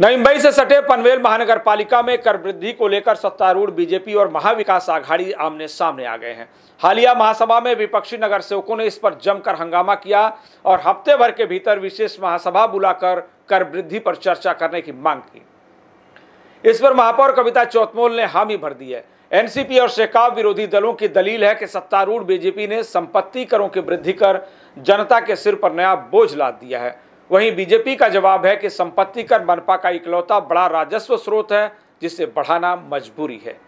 नई मुंबई से सटे पनवेल महानगर पालिका में कर वृद्धि को लेकर सत्तारूढ़ बीजेपी और महाविकास आघाड़ी आमने सामने आ गए हैं हालिया महासभा में विपक्षी नगर सेवकों ने इस पर जमकर हंगामा किया और हफ्ते भर के भीतर विशेष महासभा बुलाकर कर वृद्धि पर चर्चा करने की मांग की इस पर महापौर कविता चौतमोल ने हामी भर दी है एनसीपी और शेकाव विरोधी दलों की दलील है कि सत्तारूढ़ बीजेपी ने संपत्ति करों की वृद्धि कर जनता के सिर पर नया बोझ लाद दिया है वहीं बीजेपी का जवाब है कि संपत्ति कर मनपा का इकलौता बड़ा राजस्व स्रोत है जिसे बढ़ाना मजबूरी है